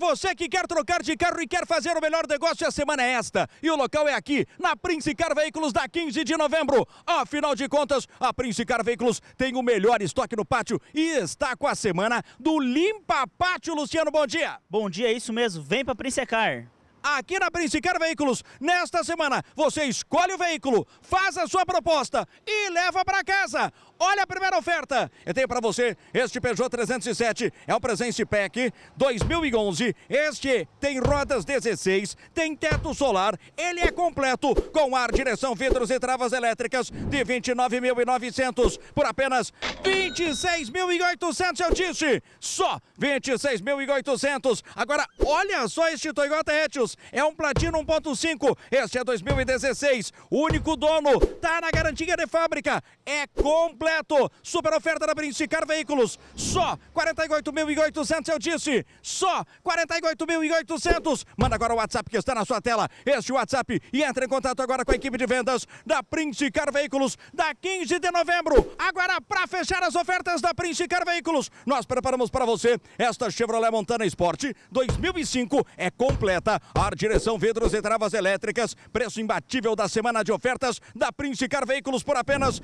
você que quer trocar de carro e quer fazer o melhor negócio, a semana é esta. E o local é aqui, na Prince Car Veículos, da 15 de novembro. Afinal de contas, a Prince Car Veículos tem o melhor estoque no pátio e está com a semana do Limpa Pátio. Luciano, bom dia. Bom dia, é isso mesmo. Vem pra Prince Car aqui na Princicar Veículos. Nesta semana, você escolhe o veículo, faz a sua proposta e leva para casa Olha a primeira oferta. Eu tenho para você este Peugeot 307. É o Presence Pack 2011. Este tem rodas 16, tem teto solar. Ele é completo com ar, direção, vidros e travas elétricas de 29.900 por apenas 26.800, eu disse. Só 26.800. Agora, olha só este Toyota Etios. É um Platino 1.5. Este é 2016. O único dono. Tá na garantia de fábrica. É completo completo. Super oferta da Brinchicar Veículos. Só 48.800, eu disse. Só 48.800. Manda agora o WhatsApp que está na sua tela. Este WhatsApp e entre em contato agora com a equipe de vendas da Princicar Veículos da 15 de novembro. Agora para fechar as ofertas da Princicar Veículos, nós preparamos para você esta Chevrolet Montana Sport 2005 é completa, ar, direção, vidros e travas elétricas, preço imbatível da semana de ofertas da Princicar Veículos por apenas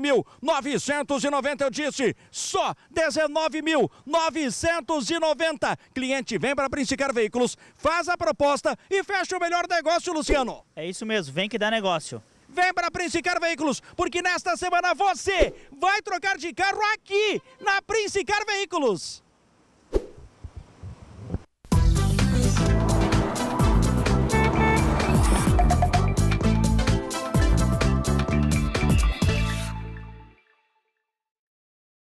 mil 990, eu disse, só 19.990. Cliente vem para Princicar Veículos, faz a proposta e fecha o melhor negócio, Luciano. É isso mesmo, vem que dá negócio. Vem para Princicar Veículos, porque nesta semana você vai trocar de carro aqui na Princicar Veículos.